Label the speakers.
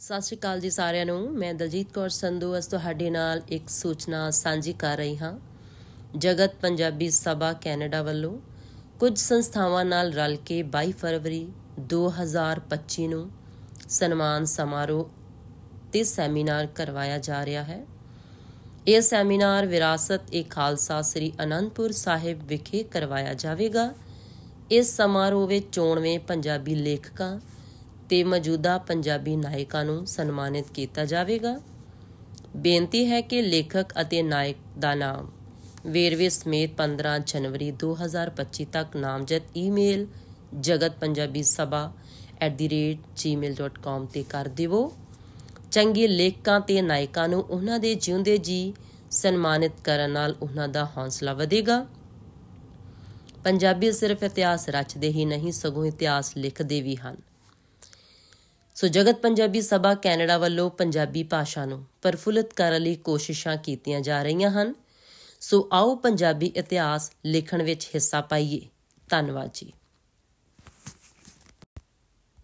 Speaker 1: ਸਤਿ ਸ਼੍ਰੀ ਅਕਾਲ ਜੀ ਸਾਰਿਆਂ ਨੂੰ ਮੈਂ ਦਲਜੀਤ ਕੌਰ ਸੰਧੂ ਅਸ ਤੁਹਾਡੇ ਨਾਲ ਇੱਕ ਸੂਚਨਾ ਸਾਂਝੀ ਕਰ ਰਹੀ ਹਾਂ ਜਗਤ ਪੰਜਾਬੀ ਸਭਾ ਕੈਨੇਡਾ ਵੱਲੋਂ ਕੁਝ ਸੰਸਥਾਵਾਂ ਨਾਲ ਰਲ ਕੇ 22 ਫਰਵਰੀ 2025 ਨੂੰ ਸਨਮਾਨ ਸਮਾਰੋਹ ਤੇ ਸੈਮੀਨਾਰ ਕਰਵਾਇਆ ਜਾ ਰਿਹਾ ਹੈ ਇਹ ਸੈਮੀਨਾਰ ਵਿਰਾਸਤ ਏ ਖਾਲਸਾ ਸ੍ਰੀ ਅਨੰਦਪੁਰ ਸਾਹਿਬ ਵਿਖੇ ਕਰਵਾਇਆ ਜਾਵੇਗਾ ਇਸ ਸਮਾਰੋਹ ਵਿੱਚ ਚੋਣਵੇਂ ਪੰਜਾਬੀ ਲੇਖਕਾਂ ਤੇ ਮੌਜੂਦਾ ਪੰਜਾਬੀ ਨਾਇਕਾਂ ਨੂੰ ਸਨਮਾਨਿਤ ਕੀਤਾ ਜਾਵੇਗਾ ਬੇਨਤੀ ਹੈ ਕਿ ਲੇਖਕ ਅਤੇ ਨਾਇਕ ਦਾ ਨਾਮ ਵੇਰਵੇ ਸਮੇਤ 15 ਜਨਵਰੀ 2025 ਤੱਕ ਨਾਮਜ਼ਦ ਈਮੇਲ jagatpunjabisabha@gmail.com ਤੇ ਕਰ ਦਿਵੋ ਚੰਗੇ ਲੇਖਕਾਂ ਤੇ ਨਾਇਕਾਂ ਨੂੰ ਉਹਨਾਂ ਦੇ ਜਿਉਂਦੇ ਜੀ ਸਨਮਾਨਿਤ ਕਰਨ ਨਾਲ ਉਹਨਾਂ ਦਾ ਹੌਸਲਾ ਵਧੇਗਾ ਪੰਜਾਬੀ ਸਿਰਫ ਇਤਿਹਾਸ ਰਚਦੇ ਹੀ ਨਹੀਂ ਸਗੋਂ ਇਤਿਹਾਸ ਲਿਖਦੇ ਵੀ ਹਨ ਸੋ ਜਗਤ ਪੰਜਾਬੀ ਸਭਾ ਕੈਨੇਡਾ ਵੱਲੋਂ ਪੰਜਾਬੀ ਭਾਸ਼ਾ ਨੂੰ ਪਰਫੁੱਲਤ ਕਰਨ ਲਈ ਕੋਸ਼ਿਸ਼ਾਂ ਕੀਤੀਆਂ ਜਾ ਰਹੀਆਂ ਹਨ ਸੋ ਆਓ ਪੰਜਾਬੀ ਇਤਿਹਾਸ ਲਿਖਣ ਵਿੱਚ ਹਿੱਸਾ ਪਾਈਏ ਧੰਨਵਾਦ ਜੀ